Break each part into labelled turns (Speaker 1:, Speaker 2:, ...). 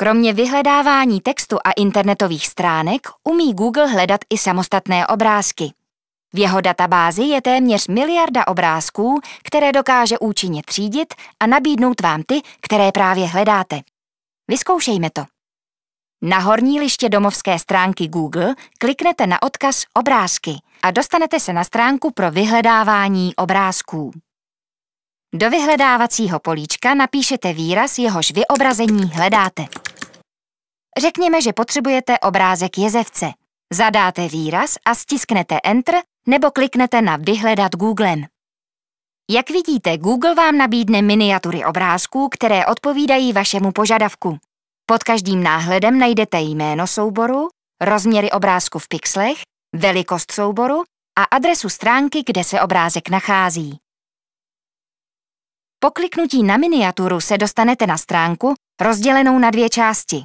Speaker 1: Kromě vyhledávání textu a internetových stránek umí Google hledat i samostatné obrázky. V jeho databázi je téměř miliarda obrázků, které dokáže účinně třídit a nabídnout vám ty, které právě hledáte. Vyzkoušejme to. Na horní liště domovské stránky Google kliknete na odkaz Obrázky a dostanete se na stránku pro vyhledávání obrázků. Do vyhledávacího políčka napíšete výraz, jehož vyobrazení hledáte. Řekněme, že potřebujete obrázek jezevce. Zadáte výraz a stisknete Enter nebo kliknete na Vyhledat Googlem. Jak vidíte, Google vám nabídne miniatury obrázků, které odpovídají vašemu požadavku. Pod každým náhledem najdete jméno souboru, rozměry obrázku v pixlech, velikost souboru a adresu stránky, kde se obrázek nachází. Po kliknutí na miniaturu se dostanete na stránku rozdělenou na dvě části.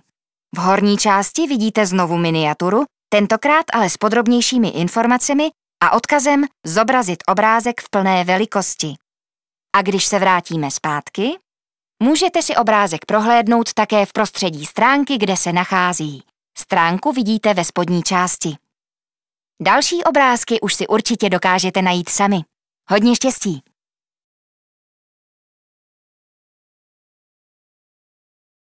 Speaker 1: V horní části vidíte znovu miniaturu, tentokrát ale s podrobnějšími informacemi a odkazem zobrazit obrázek v plné velikosti. A když se vrátíme zpátky, můžete si obrázek prohlédnout také v prostředí stránky, kde se nachází. Stránku vidíte ve spodní části. Další obrázky už si určitě dokážete najít sami. Hodně štěstí!